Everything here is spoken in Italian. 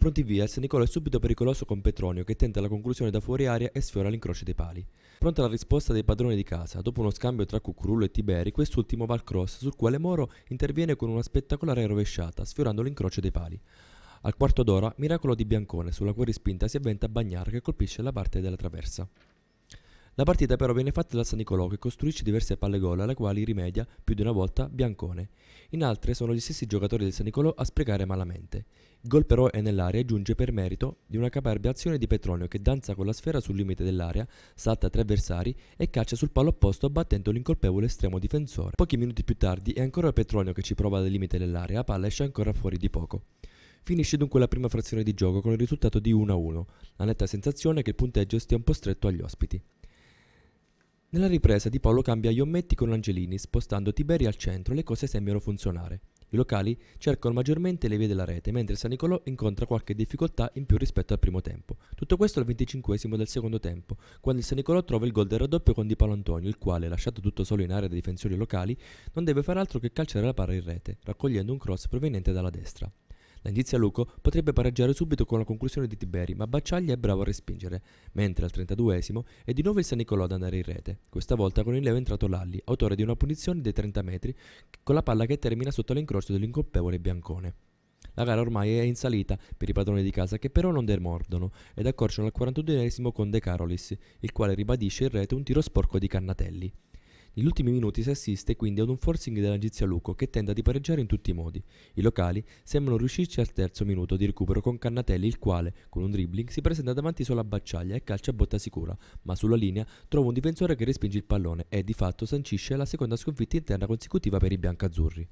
Pronti via, il San Nicola è subito pericoloso con Petronio che tenta la conclusione da fuori aria e sfiora l'incrocio dei pali. Pronta la risposta dei padroni di casa, dopo uno scambio tra Cucurullo e Tiberi, quest'ultimo va al cross, sul quale Moro interviene con una spettacolare rovesciata, sfiorando l'incrocio dei pali. Al quarto d'ora, miracolo di Biancone, sulla cui rispinta si avventa Bagnar che colpisce la parte della traversa. La partita però viene fatta dal San Nicolò che costruisce diverse palle gol alle quali rimedia più di una volta Biancone. In altre sono gli stessi giocatori del San Nicolò a sprecare malamente. Il gol però è nell'area e giunge per merito di una caparbia azione di Petronio che danza con la sfera sul limite dell'area, salta tre avversari e caccia sul palo opposto battendo l'incolpevole estremo difensore. Pochi minuti più tardi è ancora Petronio che ci prova dal limite dell'area, la palla esce ancora fuori di poco. Finisce dunque la prima frazione di gioco con il risultato di 1-1, la netta sensazione è che il punteggio stia un po' stretto agli ospiti. Nella ripresa Di Paolo cambia gli ommetti con Angelini, spostando Tiberi al centro, le cose sembrano funzionare. I locali cercano maggiormente le vie della rete, mentre San Nicolò incontra qualche difficoltà in più rispetto al primo tempo. Tutto questo al venticinquesimo del secondo tempo, quando il San Nicolò trova il gol del raddoppio con Di Paolo Antonio, il quale, lasciato tutto solo in area dai difensori locali, non deve far altro che calciare la palla in rete, raccogliendo un cross proveniente dalla destra. La indizia Luco potrebbe pareggiare subito con la conclusione di Tiberi, ma Baciaglia è bravo a respingere, mentre al 32esimo è di nuovo il San Nicolò ad andare in rete, questa volta con il leva entrato Lalli, autore di una punizione dei 30 metri, con la palla che termina sotto l'incrocio dell'incolpevole Biancone. La gara ormai è in salita per i padroni di casa che però non demordono ed accorciano al 41esimo con De Carolis, il quale ribadisce in rete un tiro sporco di Cannatelli. Negli ultimi minuti si assiste quindi ad un forcing della Gizia Luco che tenta di pareggiare in tutti i modi. I locali sembrano riuscirci al terzo minuto di recupero con Cannatelli il quale, con un dribbling, si presenta davanti solo a Baccaglia e calcia a botta sicura, ma sulla linea trova un difensore che respinge il pallone e di fatto sancisce la seconda sconfitta interna consecutiva per i biancazzurri.